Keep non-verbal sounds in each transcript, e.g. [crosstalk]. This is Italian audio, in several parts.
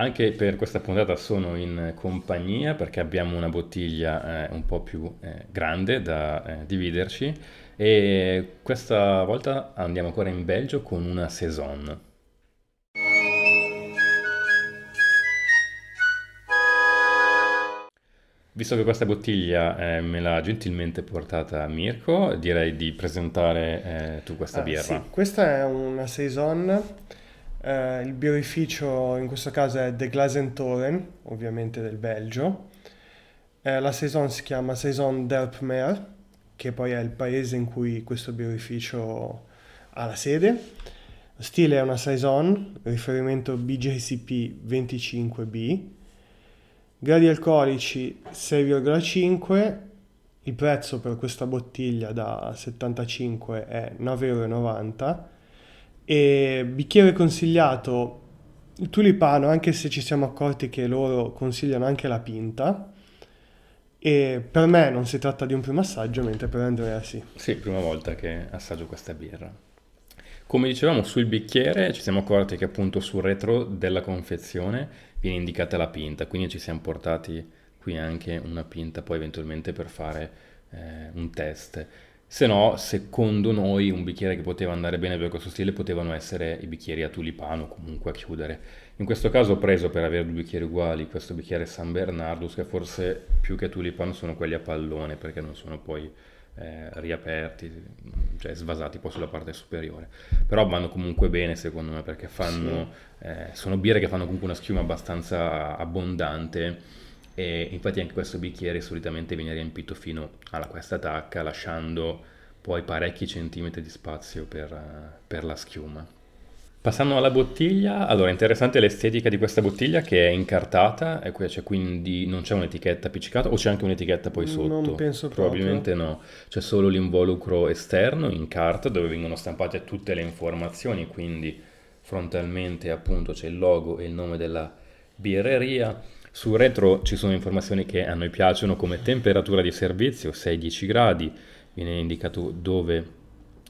Anche per questa puntata sono in eh, compagnia perché abbiamo una bottiglia eh, un po' più eh, grande da eh, dividerci e questa volta andiamo ancora in Belgio con una saison. Visto che questa bottiglia eh, me l'ha gentilmente portata Mirko, direi di presentare eh, tu questa ah, birra. Sì, questa è una saison eh, il birrificio in questo caso è De Glazentoren, ovviamente del Belgio. Eh, la saison si chiama Saison d'Erpmer, che poi è il paese in cui questo birrificio ha la sede. Lo stile è una saison, riferimento BJCP 25B. Gradi alcolici 6,5, il prezzo per questa bottiglia da 75 è 9,90 euro e bicchiere consigliato, il tulipano, anche se ci siamo accorti che loro consigliano anche la pinta. E per me non si tratta di un primo assaggio, mentre per Andrea sì. Sì, prima volta che assaggio questa birra. Come dicevamo sul bicchiere ci siamo accorti che appunto sul retro della confezione viene indicata la pinta, quindi ci siamo portati qui anche una pinta poi eventualmente per fare eh, un test. Se no, secondo noi, un bicchiere che poteva andare bene per questo stile potevano essere i bicchieri a tulipano, comunque a chiudere. In questo caso ho preso per avere due bicchieri uguali questo bicchiere San Bernardus, che forse più che a tulipano sono quelli a pallone, perché non sono poi eh, riaperti, cioè svasati poi sulla parte superiore. Però vanno comunque bene secondo me, perché fanno, sì. eh, sono birre che fanno comunque una schiuma abbastanza abbondante e infatti anche questo bicchiere solitamente viene riempito fino alla questa tacca lasciando poi parecchi centimetri di spazio per, per la schiuma. Passando alla bottiglia, allora è interessante l'estetica di questa bottiglia che è incartata, e cioè, quindi non c'è un'etichetta appiccicata o c'è anche un'etichetta poi sotto? Non penso Probabilmente proprio. no, c'è solo l'involucro esterno in carta dove vengono stampate tutte le informazioni, quindi frontalmente appunto c'è il logo e il nome della birreria sul retro ci sono informazioni che a noi piacciono come temperatura di servizio, 6-10 gradi, viene indicato dove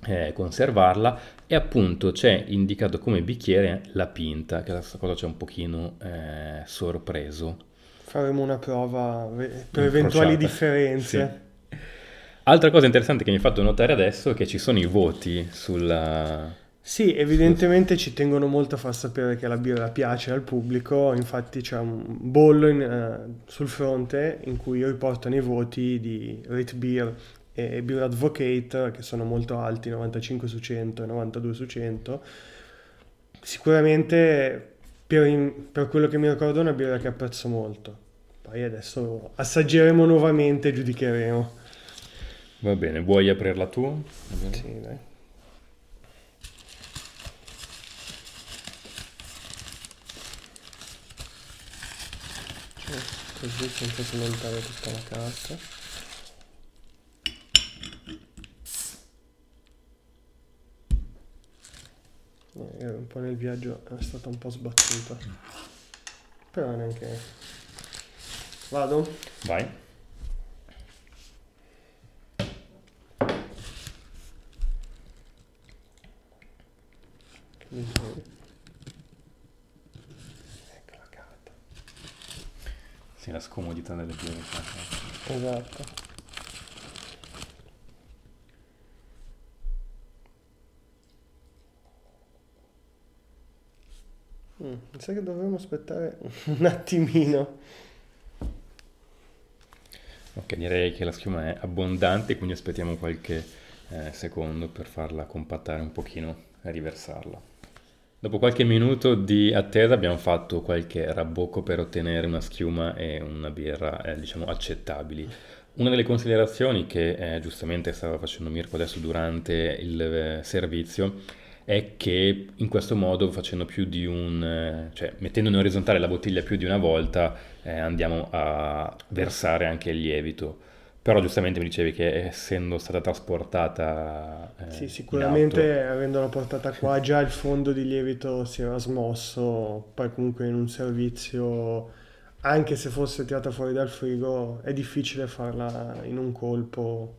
eh, conservarla e appunto c'è indicato come bicchiere la pinta, che questa cosa ci ha un pochino eh, sorpreso. Faremo una prova per eventuali differenze. Sì. Altra cosa interessante che mi ha fatto notare adesso è che ci sono i voti sulla sì, evidentemente ci tengono molto a far sapere che la birra piace al pubblico, infatti c'è un bollo in, uh, sul fronte in cui riportano i voti di Rate Beer e, Beer Advocate, che sono molto alti, 95 su 100 e 92 su 100. Sicuramente per, in, per quello che mi ricordo è una birra che apprezzo molto. Poi adesso assaggeremo nuovamente e giudicheremo. Va bene, vuoi aprirla tu? Sì, dai. così senza smontare tutta la carta eh, un po' nel viaggio è stata un po' sbattuta però neanche vado vai Sì, la scomodità delle priorità. Cioè. Esatto. Mm, mi sa che dovremmo aspettare un attimino. Ok, direi che la schiuma è abbondante, quindi aspettiamo qualche eh, secondo per farla compattare un pochino e riversarla. Dopo qualche minuto di attesa abbiamo fatto qualche rabbocco per ottenere una schiuma e una birra, eh, diciamo, accettabili. Una delle considerazioni che eh, giustamente stava facendo Mirko adesso durante il eh, servizio è che in questo modo facendo più di un eh, cioè mettendo in orizzontale la bottiglia più di una volta eh, andiamo a versare anche il lievito però giustamente mi dicevi che essendo stata trasportata... Eh, sì, sicuramente auto... avendola portata qua già il fondo di lievito si era smosso, poi comunque in un servizio, anche se fosse tirata fuori dal frigo, è difficile farla in un colpo,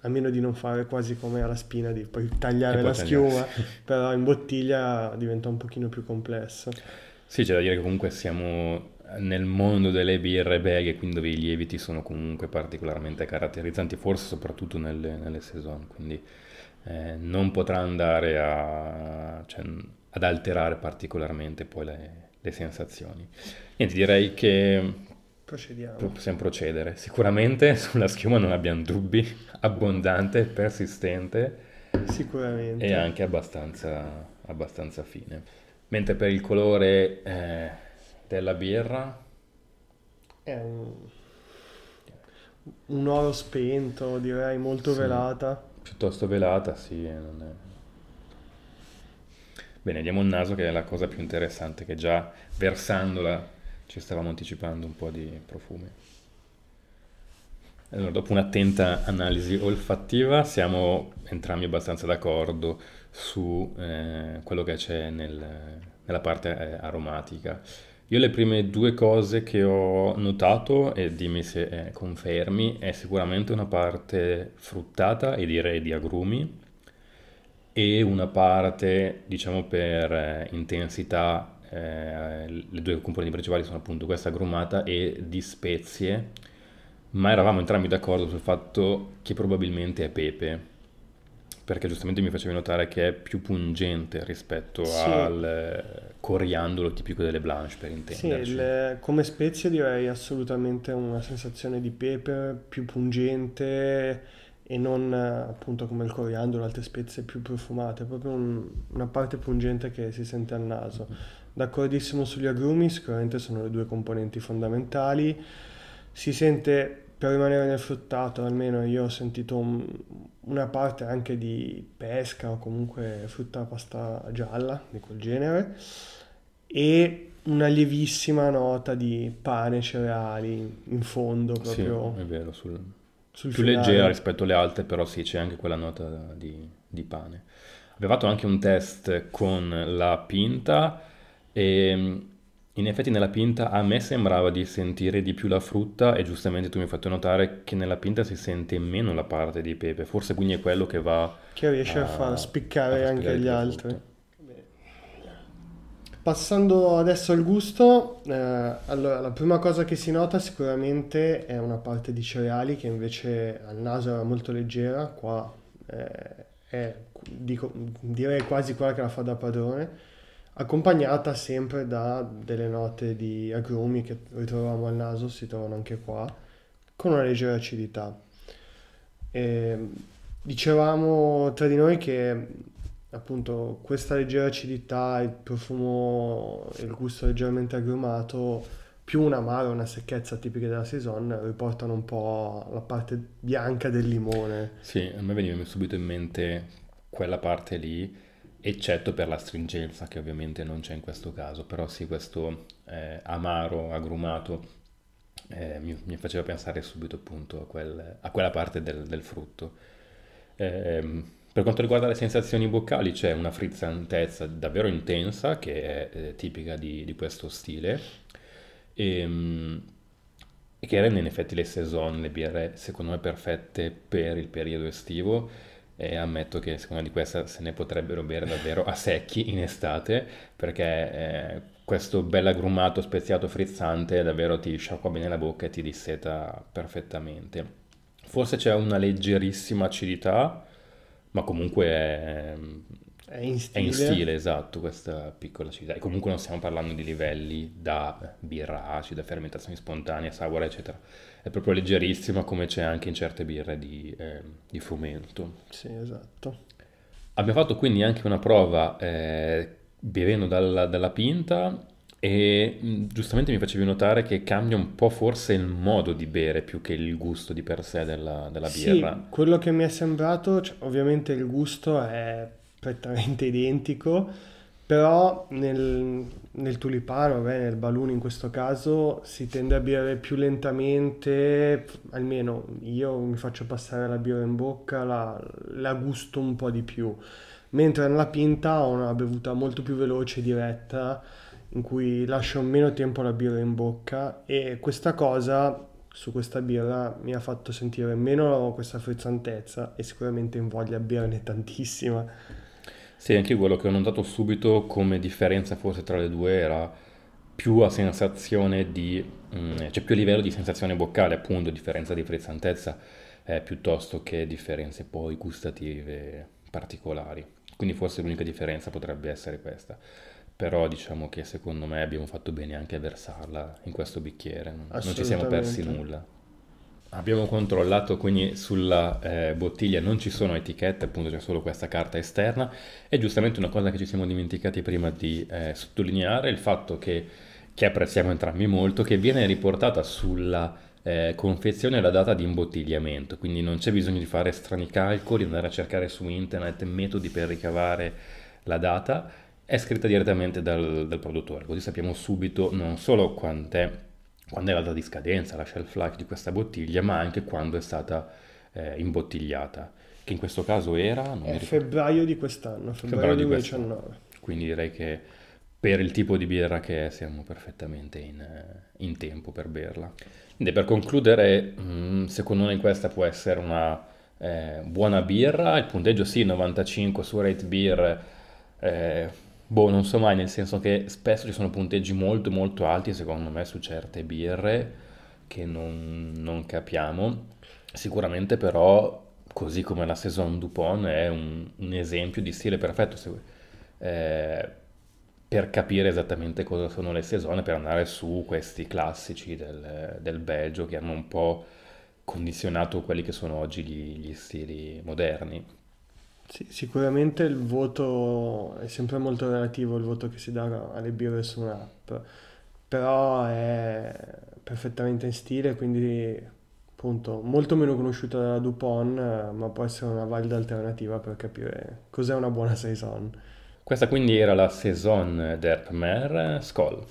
a meno di non fare quasi come alla spina, di poi tagliare poi la schiuma, [laughs] però in bottiglia diventa un pochino più complesso. Sì, c'è da dire che comunque siamo nel mondo delle birre beghe, quindi dove i lieviti sono comunque particolarmente caratterizzanti, forse soprattutto nelle, nelle saison, quindi eh, non potrà andare a, cioè, ad alterare particolarmente poi le, le, sensazioni. Niente, direi che Procediamo. possiamo procedere. Sicuramente [laughs] sulla schiuma non abbiamo dubbi, abbondante, persistente Sicuramente. e anche abbastanza, abbastanza fine. Mentre per il colore... Eh, della birra? È un, un oro spento, direi, molto sì. velata. Piuttosto velata, sì. È... Bene, diamo il naso che è la cosa più interessante, che già versandola ci stavamo anticipando un po' di profumi. Allora, dopo un'attenta analisi olfattiva siamo entrambi abbastanza d'accordo su eh, quello che c'è nel, nella parte eh, aromatica io le prime due cose che ho notato, e dimmi se eh, confermi, è sicuramente una parte fruttata e direi di agrumi e una parte, diciamo, per eh, intensità, eh, le due componenti principali sono appunto questa agrumata e di spezie, ma eravamo entrambi d'accordo sul fatto che probabilmente è pepe perché giustamente mi facevi notare che è più pungente rispetto sì. al eh, coriandolo tipico delle blanche per intenderci. Sì, le, eh, come spezie direi assolutamente una sensazione di pepe più pungente e non eh, appunto come il coriandolo, altre spezie più profumate, proprio un, una parte pungente che si sente al naso. D'accordissimo sugli agrumi, sicuramente sono le due componenti fondamentali. Si sente per rimanere nel fruttato, almeno io ho sentito un, una parte anche di pesca o comunque frutta pasta gialla di quel genere e una lievissima nota di pane, cereali in fondo proprio. Sì, è vero, sul, sul più finale. leggera rispetto alle altre, però sì, c'è anche quella nota di, di pane. Abbiamo anche un test con la pinta e ehm, in effetti nella pinta a me sembrava di sentire di più la frutta e giustamente tu mi hai fatto notare che nella pinta si sente meno la parte di pepe, forse quindi è quello che va... Che riesce a, a far spiccare a anche gli altri. Passando adesso al gusto, eh, allora la prima cosa che si nota sicuramente è una parte di cereali che invece al naso era molto leggera, qua eh, è dico, direi quasi quella che la fa da padrone accompagnata sempre da delle note di agrumi che ritrovavamo al naso, si trovano anche qua, con una leggera acidità. E ehm, dicevamo tra di noi che appunto questa leggera acidità, il profumo e il gusto leggermente agrumato, più un amaro, una secchezza tipica della saison, riportano un po' la parte bianca del limone. Sì, a me veniva subito in mente quella parte lì eccetto per la stringenza che ovviamente non c'è in questo caso, però sì questo eh, amaro, agrumato eh, mi, mi, faceva pensare subito appunto a, quel, a quella parte del, del frutto. Eh, per quanto riguarda le sensazioni boccali c'è una frizzantezza davvero intensa che è eh, tipica di, di, questo stile e, ehm, e che rende in effetti le saison, le birre secondo me perfette per il periodo estivo e ammetto che secondo me di questa se ne potrebbero bere davvero a secchi in estate perché eh, questo bel agrumato speziato frizzante davvero ti sciacqua bene la bocca e ti disseta perfettamente. Forse c'è una leggerissima acidità, ma comunque è è in stile. È in stile, esatto, questa piccola città. E comunque non stiamo parlando di livelli da eh, birra acida, fermentazione spontanea, sabora, eccetera. È proprio leggerissima come c'è anche in certe birre di, eh, di frumento. Sì, esatto. Abbiamo fatto quindi anche una prova eh, bevendo dalla, dalla pinta e mm, giustamente mi facevi notare che cambia un po' forse il modo di bere più che il gusto di per sé della, della birra. Sì, quello che mi è sembrato, cioè, ovviamente il gusto è prettamente [laughs] identico, però nel, nel tulipano, vabbè, nel balloon in questo caso, si tende a bere più lentamente, almeno io mi faccio passare la birra in bocca, la, la gusto un po' di più, mentre nella pinta ho una bevuta molto più veloce e diretta in cui lascio meno tempo la birra in bocca e questa cosa su questa birra mi ha fatto sentire meno questa frizzantezza e sicuramente invoglia a berne tantissima. Sì, anche quello che ho notato subito come differenza forse tra le due era più a sensazione di, mh, mm, cioè più a livello di sensazione boccale, appunto, differenza di frizzantezza, eh, piuttosto che differenze poi gustative particolari. Quindi forse l'unica differenza potrebbe essere questa. Però diciamo che secondo me abbiamo fatto bene anche a versarla in questo bicchiere, non ci siamo persi nulla. Abbiamo controllato quindi sulla eh, bottiglia non ci sono etichette, appunto c'è solo questa carta esterna e giustamente una cosa che ci siamo dimenticati prima di eh, sottolineare è il fatto che, che apprezziamo entrambi molto, che viene riportata sulla eh, confezione la data di imbottigliamento, quindi non c'è bisogno di fare strani calcoli, andare a cercare su internet metodi per ricavare la data, è scritta direttamente dal, dal produttore, così sappiamo subito non solo quant'è quando è la data di scadenza, la shelf life di questa bottiglia, ma anche quando è stata eh, imbottigliata, che in questo caso era... Non febbraio di quest'anno, febbraio, febbraio 2019. Quest'anno. Quindi direi che per il tipo di birra che è siamo perfettamente in, eh, in tempo per berla. Quindi per concludere, mm, secondo noi questa può essere una eh, buona birra, il punteggio sì, 95 su rate beer... Eh, Boh, non so mai, nel senso che spesso ci sono punteggi molto molto alti, secondo me, su certe birre che non, non capiamo. Sicuramente però, così come la Saison Dupont è un, un esempio di stile perfetto se, eh, per capire esattamente cosa sono le Saison, per andare su questi classici del, del, Belgio che hanno un po' condizionato quelli che sono oggi gli, gli stili moderni. Sì, sicuramente il voto è sempre molto relativo, il voto che si dà alle birre su un'app, però è perfettamente in stile, quindi appunto molto meno conosciuta dalla Dupont, ma può essere una valida alternativa per capire cos'è una buona saison. Questa quindi era la saison d'Erpmer Skoll.